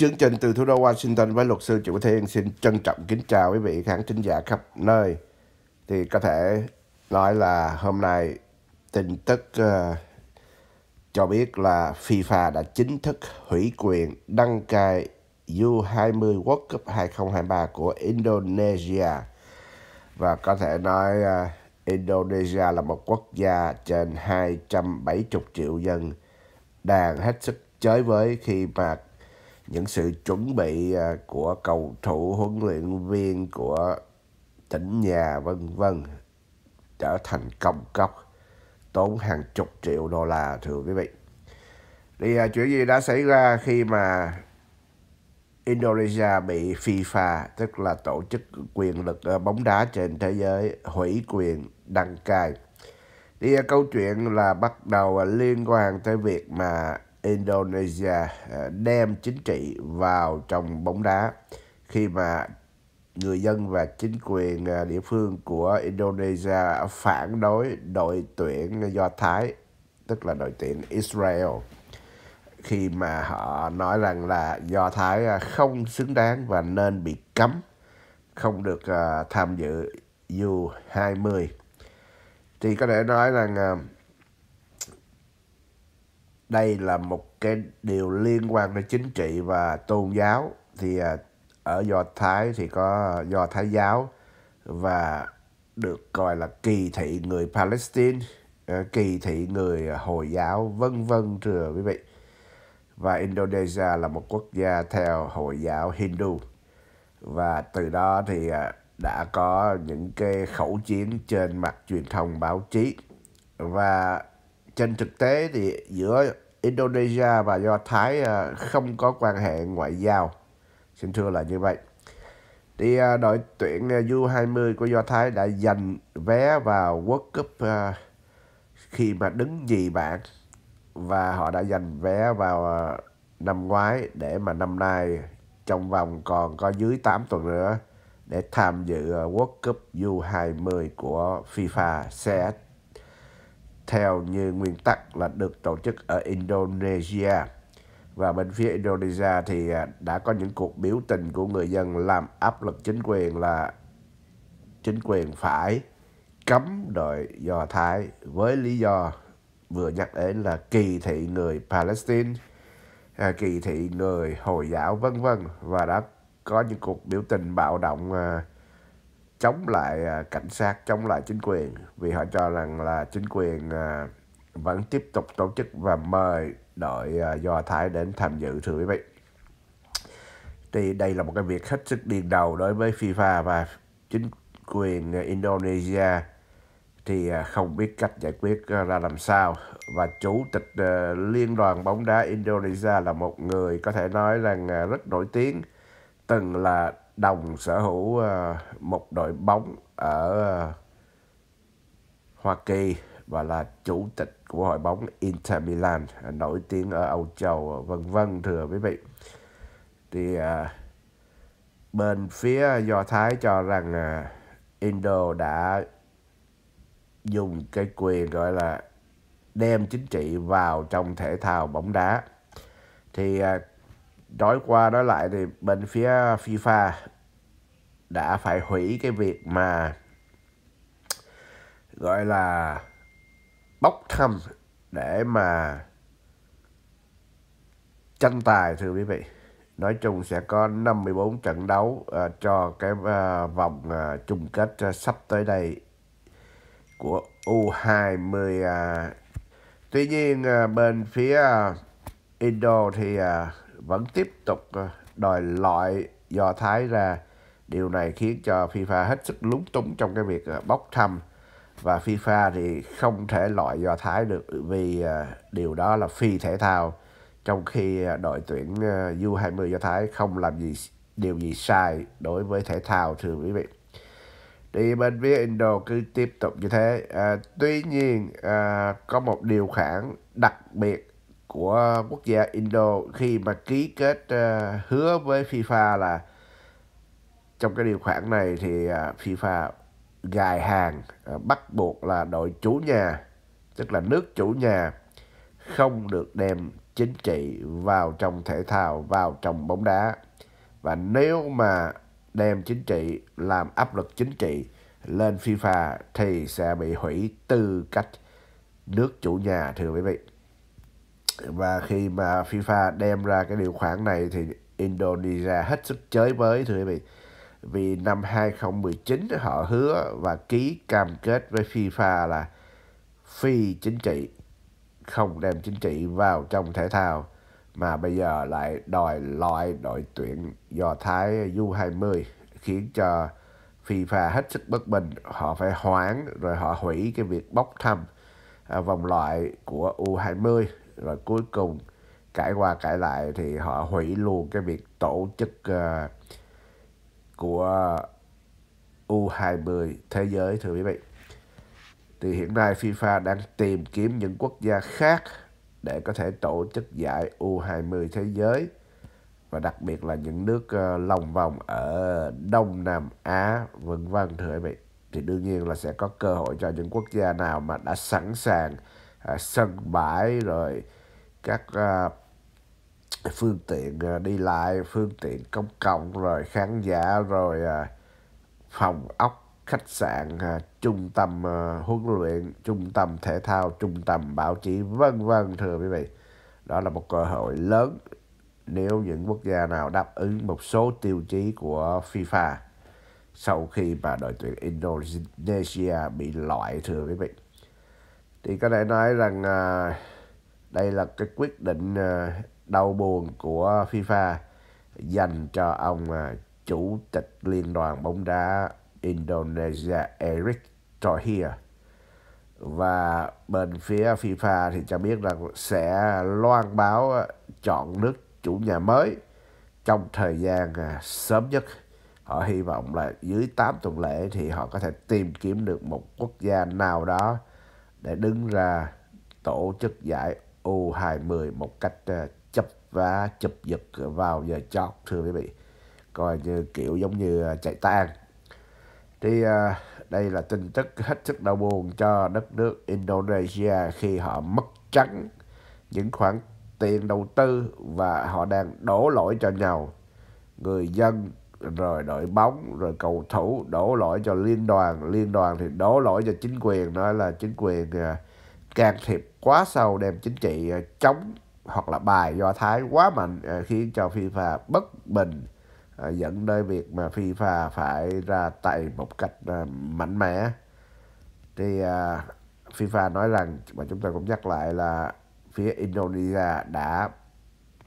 Chương trình từ thủ đô Washington với luật sư Chủ Thiên xin trân trọng kính chào quý vị khán thính giả khắp nơi. Thì có thể nói là hôm nay tin tức uh, cho biết là FIFA đã chính thức hủy quyền đăng cai U20 World Cup 2023 của Indonesia. Và có thể nói uh, Indonesia là một quốc gia trên 270 triệu dân đang hết sức chới với khi mà những sự chuẩn bị à, của cầu thủ huấn luyện viên của tỉnh nhà vân vân trở thành công cốc tốn hàng chục triệu đô la thưa quý vị thì à, chuyện gì đã xảy ra khi mà Indonesia bị FIFA tức là tổ chức quyền lực à, bóng đá trên thế giới hủy quyền đăng cai thì câu chuyện là bắt đầu liên quan tới việc mà Indonesia à, đem chính trị vào trong bóng đá khi mà người dân và chính quyền à, địa phương của Indonesia phản đối đội tuyển Do Thái tức là đội tuyển Israel khi mà họ nói rằng là Do Thái à, không xứng đáng và nên bị cấm không được tham dự U20 thì có thể nói rằng đây là một cái điều liên quan đến chính trị và tôn giáo thì à, ở do thái thì có do thái giáo và được gọi là kỳ thị người palestine ờ, kỳ thị người hồi giáo vân vân thưa quý vị và indonesia là một quốc gia theo hồi giáo hindu và từ đó thì à, đã có những cái khẩu chiến trên mặt truyền thông báo chí và trên thực tế thì giữa Indonesia và Do Thái ờ, không có quan hệ ngoại giao. Xin thưa là như vậy. Thì ờ, đội tuyển ờ, U20 của Do Thái đã giành vé vào World Cup khi mà đứng nhì bảng và họ đã giành vé vào năm ngoái để mà năm nay trong vòng còn có dưới 8 tuần nữa để tham dự World Cup U20 của FIFA sẽ theo như nguyên tắc là được tổ chức ở Indonesia. Và bên phía Indonesia thì à, đã có những cuộc biểu tình của người dân làm áp lực chính quyền là chính quyền phải cấm đội Do Thái với lý do vừa nhắc đến là kỳ thị người Palestine, à, kỳ thị người Hồi giáo vân vân và đã có những cuộc biểu tình bạo động à, chống lại à, cảnh sát, chống lại chính quyền vì họ cho rằng là chính quyền à, vẫn tiếp tục tổ chức và mời đội à, Do Thái đến tham dự thưa quý vị. Thì đây là một cái việc hết sức điên đầu đối với FIFA và chính quyền Indonesia thì không biết cách giải quyết ra làm sao và chủ tịch liên đoàn bóng đá Indonesia là một người có thể nói rằng rất nổi tiếng từng là Đồng sở hữu ờ, một đội bóng ở ờ, Hoa Kỳ và là chủ tịch của hội bóng Inter Milan nổi tiếng ở Âu Châu vân vân thưa quý vị. Thì ờ, bên phía Do Thái cho rằng à, Indo đã dùng cái quyền gọi là đem chính trị vào trong thể thao bóng đá. Thì nói qua nói lại thì bên phía FIFA đã phải hủy cái việc mà gọi là bốc thăm để mà tranh tài thưa quý vị nói chung sẽ có 54 trận đấu uh, cho cái uh, vòng uh, chung kết uh, sắp tới đây của U20 uh. À. tuy nhiên uh, bên phía uh, Indo thì uh, vẫn tiếp tục ờ, đòi loại Do Thái ra. Điều này khiến cho FIFA hết sức lúng túng trong cái việc ờ, bóc thăm và FIFA thì không thể loại Do Thái được vì ờ, điều đó là phi thể thao trong khi đội tuyển U20 Do Thái không làm gì điều gì sai đối với thể thao thưa quý vị. Thì bên phía Indo cứ tiếp tục như thế. À, tuy nhiên à, có một điều khoản đặc biệt của quốc gia Indo khi mà ký kết uh, hứa với FIFA là trong cái điều khoản này thì uh, FIFA gài hàng uh, bắt buộc là đội chủ nhà tức là nước chủ nhà không được đem chính trị vào trong thể thao vào trong bóng đá và nếu mà đem chính trị làm áp lực chính trị lên FIFA thì sẽ bị hủy tư cách nước chủ nhà thưa quý vị và khi mà FIFA đem ra cái điều khoản này thì Indonesia hết sức chới với thưa quý vị vì năm 2019 họ hứa và ký cam kết với FIFA là phi chính trị không đem chính trị vào trong thể thao mà bây giờ lại đòi loại đội tuyển do Thái U20 khiến cho FIFA hết sức bất bình họ phải hoãn rồi họ hủy cái việc bốc thăm à, vòng loại của U20 rồi cuối cùng cãi qua cãi lại thì họ hủy luôn cái việc tổ chức uh, của U20 thế giới thưa quý vị. Thì hiện nay FIFA đang tìm kiếm những quốc gia khác để có thể tổ chức giải U20 thế giới và đặc biệt là những nước uh, lòng vòng ở Đông Nam Á vân vân thưa quý vị. Thì đương nhiên là sẽ có cơ hội cho những quốc gia nào mà đã sẵn sàng à, sân bãi rồi các à, phương tiện à, đi lại phương tiện công cộng rồi khán giả rồi à, phòng ốc khách sạn à, trung tâm à, huấn luyện trung tâm thể thao trung tâm báo chí vân vân thưa quý vị đó là một cơ hội lớn nếu những quốc gia nào đáp ứng một số tiêu chí của FIFA sau khi mà đội tuyển Indonesia bị loại thưa quý vị thì có thể nói rằng à, đây là cái quyết định à, đau buồn của FIFA dành cho ông à, chủ tịch liên đoàn bóng đá Indonesia Eric Thohir và bên phía FIFA thì cho biết rằng sẽ loan báo à, chọn nước chủ nhà mới trong thời gian à, sớm nhất họ hy vọng là dưới 8 tuần lễ thì họ có thể tìm kiếm được một quốc gia nào đó để đứng ra tổ chức giải U20 một cách ờ, chấp vá chụp giật vào giờ chót thưa quý vị coi như kiểu giống như ờ, chạy tan thì ờ, đây là tin tức hết sức đau buồn cho đất nước Indonesia khi họ mất trắng những khoản tiền đầu tư và họ đang đổ lỗi cho nhau người dân rồi đội bóng rồi cầu thủ đổ lỗi cho liên đoàn liên đoàn thì đổ lỗi cho chính quyền nói là chính quyền à, can thiệp quá sâu đem chính trị à, chống hoặc là bài do thái quá mạnh à, khiến cho fifa bất bình dẫn đến việc mà fifa phải ra tay một cách mạnh mẽ thì fifa nói rằng mà chúng ta cũng nhắc lại là phía indonesia đã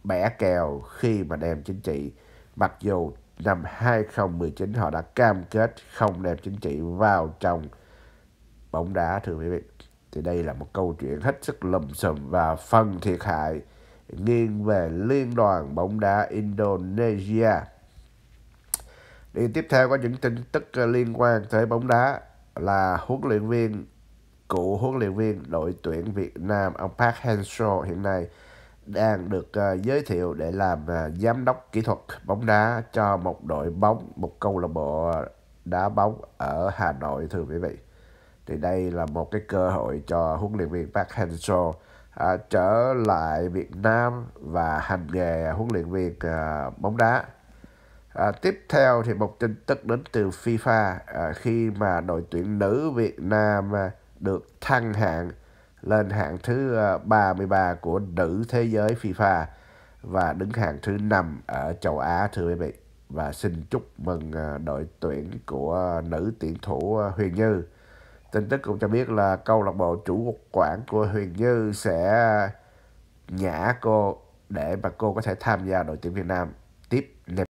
bẻ kèo khi mà đem chính trị mặc dù năm 2019 họ đã cam kết không đem chính trị vào trong bóng đá thưa quý vị. Thì đây là một câu chuyện hết sức lùm xùm và phân thiệt hại nghiêng về Liên đoàn bóng đá Indonesia. Đi tiếp theo có những tin tức liên quan tới bóng đá là huấn luyện viên cựu huấn luyện viên đội tuyển Việt Nam ông Park Hang-seo hiện nay đang được uh, giới thiệu để làm uh, giám đốc kỹ thuật bóng đá cho một đội bóng, một câu lạc bộ đá bóng ở Hà Nội thưa quý vị. Thì đây là một cái cơ hội cho huấn luyện viên Park Hang-seo uh, trở lại Việt Nam và hành nghề huấn luyện viên uh, bóng đá. À, tiếp theo thì một tin tức đến từ FIFA à, khi mà đội tuyển nữ Việt Nam à, được thăng hạng lên hạng thứ 33 ờ, của nữ thế giới FIFA và đứng hạng thứ 5 ở châu Á thưa quý vị. Và xin chúc mừng ờ, đội tuyển của nữ tuyển thủ ờ, Huyền Như. Tin tức cũng cho biết là câu lạc bộ chủ quản của Huyền Như sẽ nhã cô để mà cô có thể tham gia đội tuyển Việt Nam